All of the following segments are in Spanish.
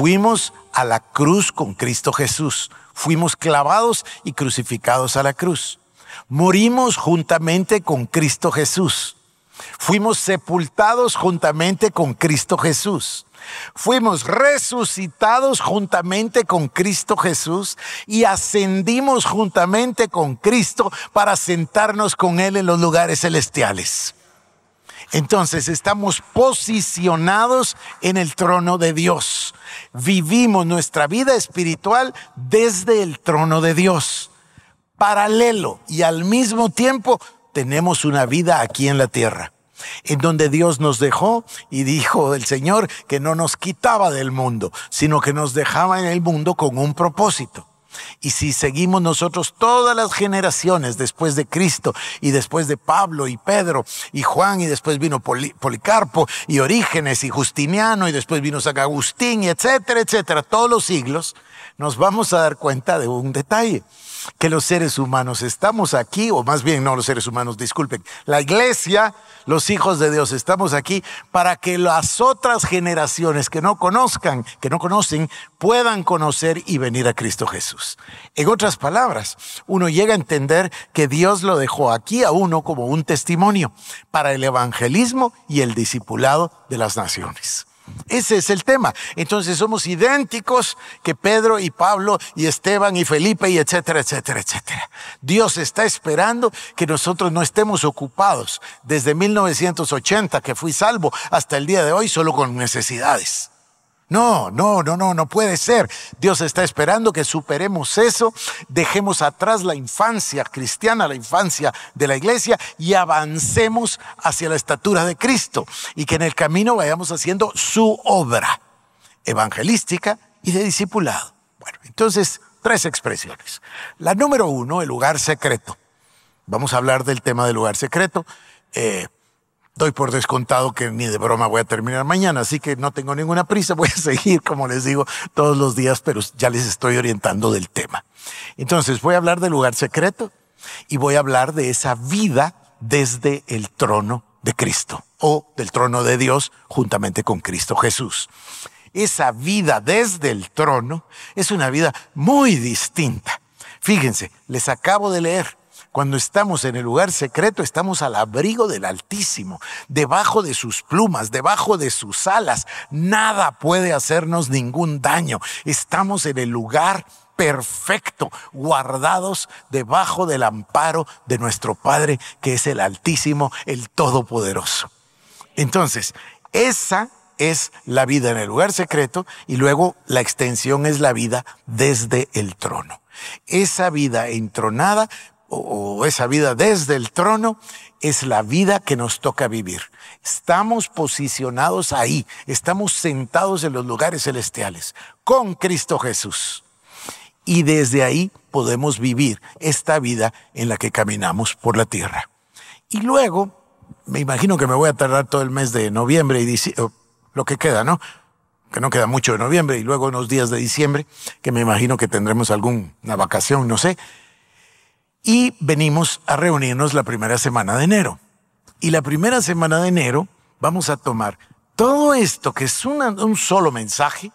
fuimos a la cruz con Cristo Jesús. Fuimos clavados y crucificados a la cruz. Morimos juntamente con Cristo Jesús. Fuimos sepultados juntamente con Cristo Jesús. Fuimos resucitados juntamente con Cristo Jesús y ascendimos juntamente con Cristo para sentarnos con Él en los lugares celestiales. Entonces estamos posicionados en el trono de Dios. Vivimos nuestra vida espiritual desde el trono de Dios. Paralelo y al mismo tiempo tenemos una vida aquí en la tierra, en donde Dios nos dejó y dijo el Señor que no nos quitaba del mundo, sino que nos dejaba en el mundo con un propósito. Y si seguimos nosotros todas las generaciones después de Cristo y después de Pablo y Pedro y Juan y después vino Policarpo y Orígenes y Justiniano y después vino San Agustín y etcétera, etcétera, todos los siglos, nos vamos a dar cuenta de un detalle que los seres humanos estamos aquí, o más bien no los seres humanos, disculpen, la iglesia, los hijos de Dios, estamos aquí para que las otras generaciones que no conozcan, que no conocen, puedan conocer y venir a Cristo Jesús. En otras palabras, uno llega a entender que Dios lo dejó aquí a uno como un testimonio para el evangelismo y el discipulado de las naciones. Ese es el tema. Entonces somos idénticos que Pedro y Pablo y Esteban y Felipe y etcétera, etcétera, etcétera. Dios está esperando que nosotros no estemos ocupados desde 1980 que fui salvo hasta el día de hoy solo con necesidades. No, no, no, no, no puede ser. Dios está esperando que superemos eso, dejemos atrás la infancia cristiana, la infancia de la iglesia y avancemos hacia la estatura de Cristo y que en el camino vayamos haciendo su obra evangelística y de discipulado. Bueno, entonces, tres expresiones. La número uno, el lugar secreto. Vamos a hablar del tema del lugar secreto. Eh, doy por descontado que ni de broma voy a terminar mañana, así que no tengo ninguna prisa, voy a seguir, como les digo, todos los días, pero ya les estoy orientando del tema. Entonces, voy a hablar del lugar secreto y voy a hablar de esa vida desde el trono de Cristo o del trono de Dios juntamente con Cristo Jesús. Esa vida desde el trono es una vida muy distinta. Fíjense, les acabo de leer cuando estamos en el lugar secreto, estamos al abrigo del Altísimo, debajo de sus plumas, debajo de sus alas. Nada puede hacernos ningún daño. Estamos en el lugar perfecto, guardados debajo del amparo de nuestro Padre, que es el Altísimo, el Todopoderoso. Entonces, esa es la vida en el lugar secreto y luego la extensión es la vida desde el trono. Esa vida entronada o, esa vida desde el trono, es la vida que nos toca vivir. Estamos posicionados ahí, estamos sentados en los lugares celestiales, con Cristo Jesús. Y desde ahí podemos vivir esta vida en la que caminamos por la tierra. Y luego, me imagino que me voy a tardar todo el mes de noviembre y diciembre, lo que queda, ¿no? Que no queda mucho de noviembre y luego unos días de diciembre, que me imagino que tendremos alguna vacación, no sé y venimos a reunirnos la primera semana de enero. Y la primera semana de enero vamos a tomar todo esto que es un solo mensaje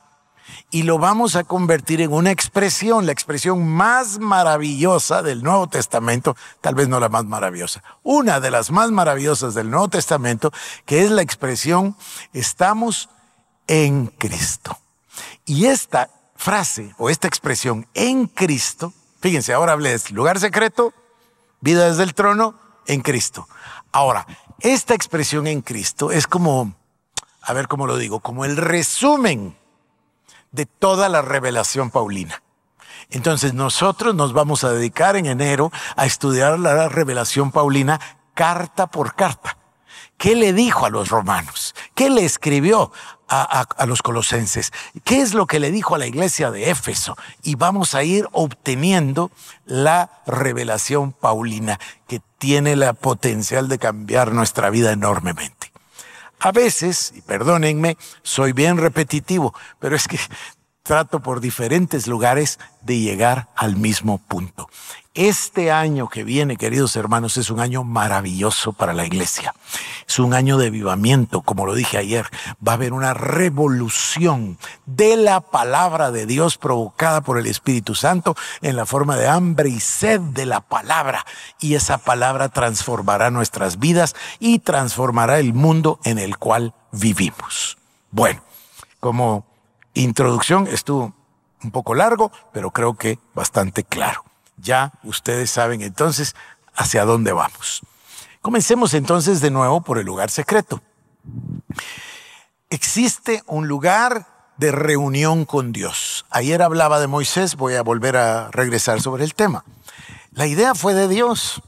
y lo vamos a convertir en una expresión, la expresión más maravillosa del Nuevo Testamento, tal vez no la más maravillosa, una de las más maravillosas del Nuevo Testamento, que es la expresión estamos en Cristo. Y esta frase o esta expresión en Cristo Fíjense, ahora hables este lugar secreto, vida desde el trono en Cristo. Ahora, esta expresión en Cristo es como, a ver cómo lo digo, como el resumen de toda la revelación paulina. Entonces nosotros nos vamos a dedicar en enero a estudiar la revelación paulina carta por carta. ¿Qué le dijo a los romanos? ¿Qué le escribió a, los colosenses. ¿Qué es lo que le dijo a la iglesia de Éfeso? Y vamos a ir obteniendo la revelación paulina que tiene la potencial de cambiar nuestra vida enormemente. A veces, y perdónenme, soy bien repetitivo, pero es que trato por diferentes lugares de llegar al mismo punto. Este año que viene, queridos hermanos, es un año maravilloso para la iglesia. Es un año de vivamiento, como lo dije ayer. Va a haber una revolución de la palabra de Dios provocada por el Espíritu Santo en la forma de hambre y sed de la palabra. Y esa palabra transformará nuestras vidas y transformará el mundo en el cual vivimos. Bueno, como introducción estuvo un poco largo, pero creo que bastante claro. Ya ustedes saben entonces hacia dónde vamos. Comencemos entonces de nuevo por el lugar secreto. Existe un lugar de reunión con Dios. Ayer hablaba de Moisés, voy a volver a regresar sobre el tema. La idea fue de Dios.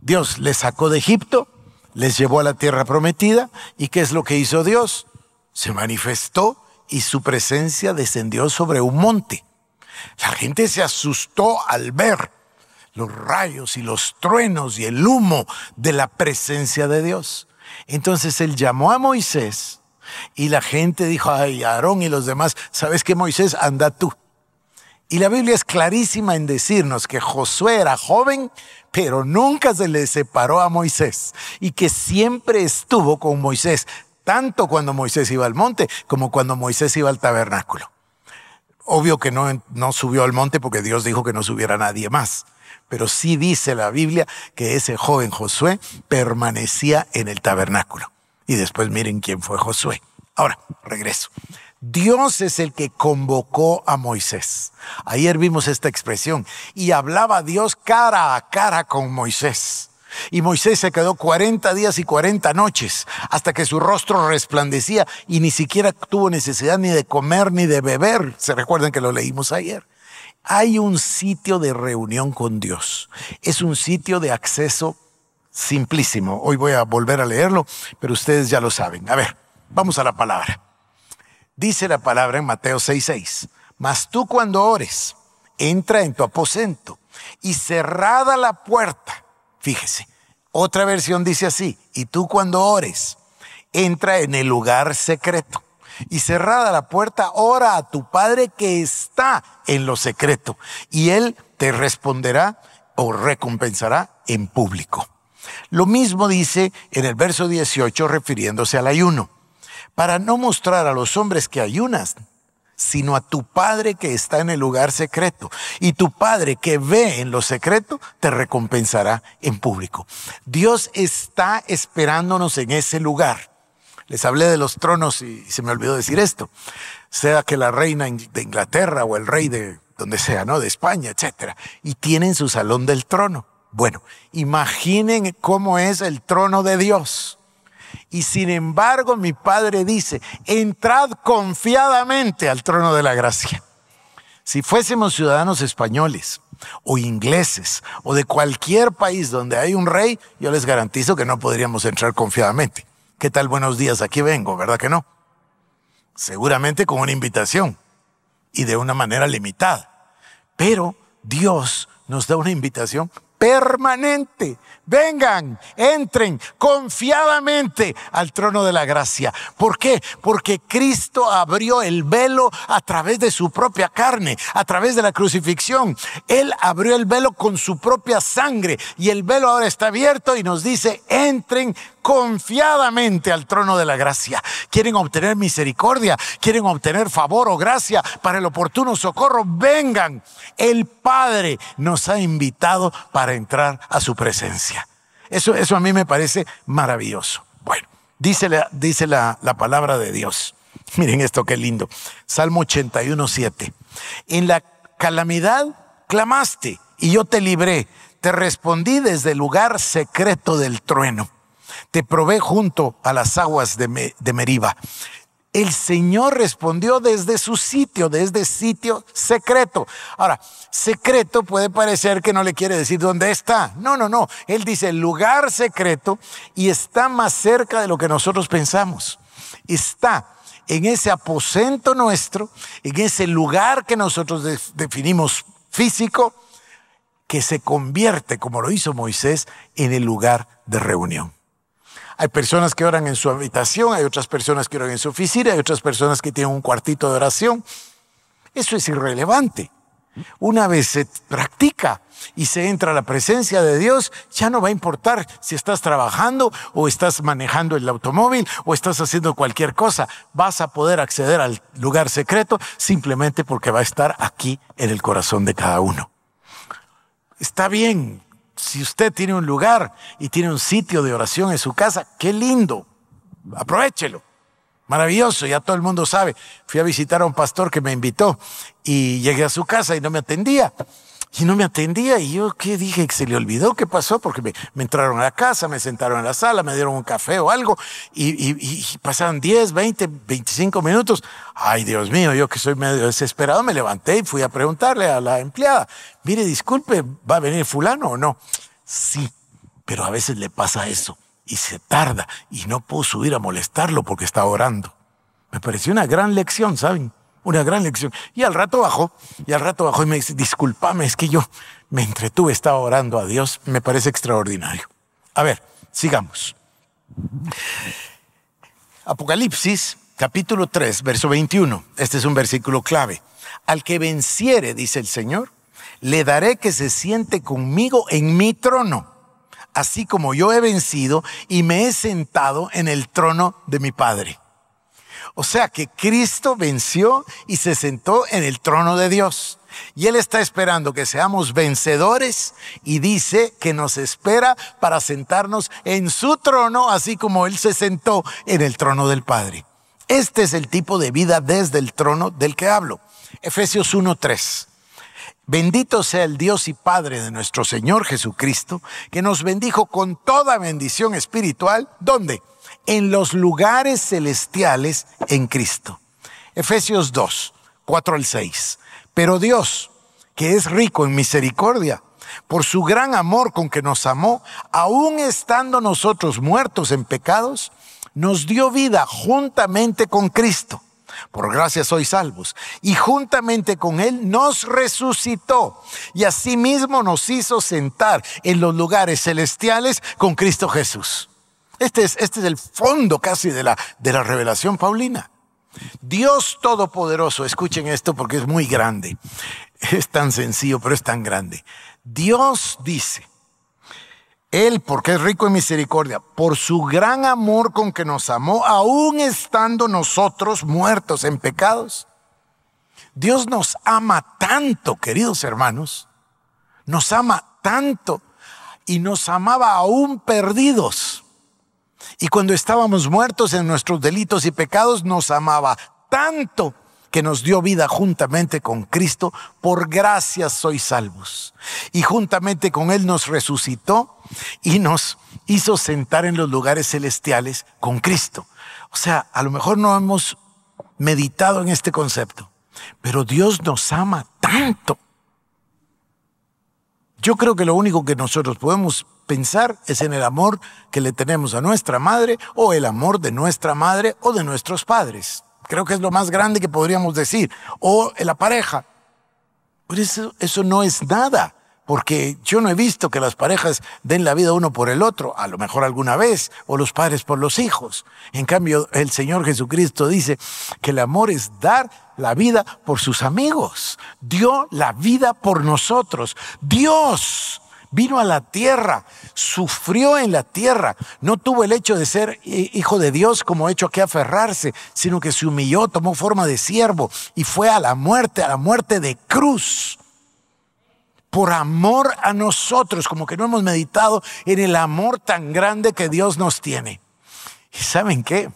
Dios les sacó de Egipto, les llevó a la tierra prometida, y ¿qué es lo que hizo Dios? Se manifestó y su presencia descendió sobre un monte. La gente se asustó al ver los rayos y los truenos y el humo de la presencia de Dios. Entonces él llamó a Moisés y la gente dijo, ay, Aarón y los demás, ¿sabes qué Moisés? Anda tú. Y la Biblia es clarísima en decirnos que Josué era joven, pero nunca se le separó a Moisés y que siempre estuvo con Moisés, tanto cuando Moisés iba al monte como cuando Moisés iba al tabernáculo. Obvio que no, subió al monte porque Dios dijo que no subiera nadie más. Pero sí dice la Biblia que ese joven Josué permanecía en el tabernáculo. Y después miren quién fue Josué. Ahora, regreso. Dios es el que convocó a Moisés. Ayer vimos esta expresión y hablaba Dios cara a cara con Moisés. Y Moisés se quedó 40 días y 40 noches hasta que su rostro resplandecía y ni siquiera tuvo necesidad ni de comer ni de beber. Se recuerdan que lo leímos ayer. Hay un sitio de reunión con Dios. Es un sitio de acceso simplísimo. Hoy voy a volver a leerlo, pero ustedes ya lo saben. A ver, vamos a la palabra. Dice la palabra en Mateo 6:6. Mas tú cuando ores, entra en tu aposento y cerrada la puerta Fíjese, otra versión dice así, y tú cuando ores, entra en el lugar secreto. Y cerrada la puerta, ora a tu Padre que está en lo secreto. Y Él te responderá o recompensará en público. Lo mismo dice en el verso 18 refiriéndose al ayuno. Para no mostrar a los hombres que ayunas, sino a tu Padre que está en el lugar secreto. Y tu Padre que ve en lo secreto, te recompensará en público. Dios está esperándonos en ese lugar. Les hablé de los tronos y se me olvidó decir esto. Sea que la reina de Inglaterra o el rey de donde sea, ¿no? De España, etc. Y tienen su salón del trono. Bueno, imaginen cómo es el trono de Dios. Y sin embargo mi Padre dice, entrad confiadamente al trono de la gracia. Si fuésemos ciudadanos españoles o ingleses o de cualquier país donde hay un rey, yo les garantizo que no podríamos entrar confiadamente. ¿Qué tal? Buenos días, aquí vengo, ¿verdad que no? Seguramente con una invitación y de una manera limitada. Pero Dios nos da una invitación permanente. Vengan, entren confiadamente al trono de la gracia. ¿Por qué? Porque Cristo abrió el velo a través de su propia carne, a través de la crucifixión. Él abrió el velo con su propia sangre y el velo ahora está abierto y nos dice, entren confiadamente al trono de la gracia. Quieren obtener misericordia, quieren obtener favor o gracia para el oportuno socorro. Vengan, el Padre nos ha invitado para entrar a su presencia. Eso, eso a mí me parece maravilloso. Bueno, dice, la, la, palabra de Dios. Miren esto qué lindo. Salmo 81, 7. En la calamidad clamaste y yo te libré. Te respondí desde el lugar secreto del trueno te probé junto a las aguas de, de Meriba. El Señor respondió desde su sitio, desde sitio secreto. Ahora, secreto puede parecer que no le quiere decir dónde está. No, no, no. Él dice lugar secreto y está más cerca de lo que nosotros pensamos. Está en ese aposento nuestro, en ese lugar que nosotros definimos físico, que se convierte, como lo hizo Moisés, en el lugar de reunión. Hay personas que oran en su habitación, hay otras personas que oran en su oficina, hay otras personas que tienen un cuartito de oración. Eso es irrelevante. Una vez se practica y se entra a la presencia de Dios, ya no va a importar si estás trabajando o estás manejando el automóvil o estás haciendo cualquier cosa. Vas a poder acceder al lugar secreto simplemente porque va a estar aquí en el corazón de cada uno. Está bien, si usted tiene un lugar y tiene un sitio de oración en su casa, qué lindo, aprovechelo. Maravilloso, ya todo el mundo sabe. Fui a visitar a un pastor que me invitó y llegué a su casa y no me atendía. Y no me atendía. Y yo, ¿qué dije? que ¿Se le olvidó? ¿Qué pasó? Porque me, entraron a la casa, me sentaron en la sala, me dieron un café o algo. Y, y, y, pasaron 10, 20, 25 minutos. Ay, Dios mío, yo que soy medio desesperado, me levanté y fui a preguntarle a la empleada. Mire, disculpe, ¿va a venir fulano o no? Sí, pero a veces le pasa eso. Y se tarda. Y no puedo subir a molestarlo porque está orando. Me pareció una gran lección, ¿saben? Una gran lección. Y al rato bajó, y al rato bajó y me dice, discúlpame, es que yo me entretuve, estaba orando a Dios, me parece extraordinario. A ver, sigamos. Apocalipsis, capítulo 3, verso 21. Este es un versículo clave. Al que venciere, dice el Señor, le daré que se siente conmigo en mi trono, así como yo he vencido y me he sentado en el trono de mi Padre. O sea que Cristo venció y se sentó en el trono de Dios. Y Él está esperando que seamos vencedores y dice que nos espera para sentarnos en su trono, así como Él se sentó en el trono del Padre. Este es el tipo de vida desde el trono del que hablo. Efesios 1.3. Bendito sea el Dios y Padre de nuestro Señor Jesucristo, que nos bendijo con toda bendición espiritual. ¿Dónde? en los lugares celestiales en Cristo. Efesios 2, 4 al 6. Pero Dios, que es rico en misericordia, por su gran amor con que nos amó, aun estando nosotros muertos en pecados, nos dio vida juntamente con Cristo. Por gracia sois salvos. Y juntamente con Él nos resucitó y asimismo nos hizo sentar en los lugares celestiales con Cristo Jesús este, este es, el fondo casi de la, de la revelación paulina. Dios Todopoderoso, escuchen esto porque es muy grande. Es tan sencillo, pero es tan grande. Dios dice, Él, porque es rico en misericordia, por su gran amor con que nos amó, aún estando nosotros muertos en pecados. Dios nos ama tanto, queridos hermanos, nos ama tanto y nos amaba aún perdidos y cuando estábamos muertos en nuestros delitos y pecados, nos amaba tanto que nos dio vida juntamente con Cristo, por gracia sois salvos. Y juntamente con Él nos resucitó y nos hizo sentar en los lugares celestiales con Cristo. O sea, a lo mejor no hemos meditado en este concepto, pero Dios nos ama tanto. Yo creo que lo único que nosotros podemos pensar es en el amor que le tenemos a nuestra madre o el amor de nuestra madre o de nuestros padres. Creo que es lo más grande que podríamos decir. O en la pareja. Pero eso, eso no es nada porque yo no he visto que las parejas den la vida uno por el otro, a lo mejor alguna vez, o los padres por los hijos. En cambio, el Señor Jesucristo dice que el amor es dar la vida por sus amigos. Dio la vida por nosotros. Dios vino a la tierra, sufrió en la tierra, no tuvo el hecho de ser eh, hijo de Dios como hecho que aferrarse, sino que se humilló, tomó forma de siervo y fue a la muerte, a la muerte de cruz. Por amor a nosotros, como que no hemos meditado en el amor tan grande que Dios nos tiene. ¿Y saben qué?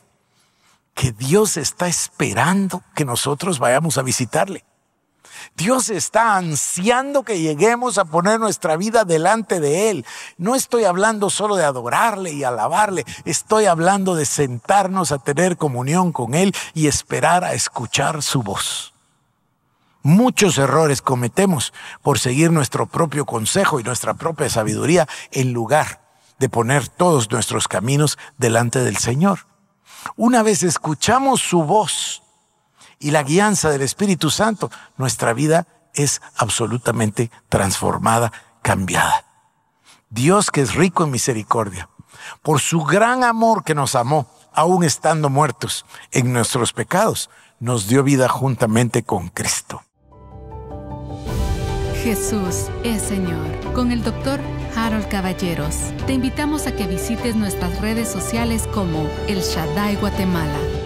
Que Dios está esperando que nosotros vayamos a visitarle. Dios está ansiando que lleguemos a poner nuestra vida delante de Él. No estoy hablando solo de adorarle y alabarle, estoy hablando de sentarnos a tener comunión con Él y esperar a escuchar su voz. Muchos errores cometemos por seguir nuestro propio consejo y nuestra propia sabiduría en lugar de poner todos nuestros caminos delante del Señor. Una vez escuchamos su voz, y la guianza del Espíritu Santo, nuestra vida es absolutamente transformada, cambiada. Dios que es rico en misericordia, por su gran amor que nos amó, aún estando muertos en nuestros pecados, nos dio vida juntamente con Cristo. Jesús es Señor. Con el doctor Harold Caballeros, te invitamos a que visites nuestras redes sociales como El Shaddai Guatemala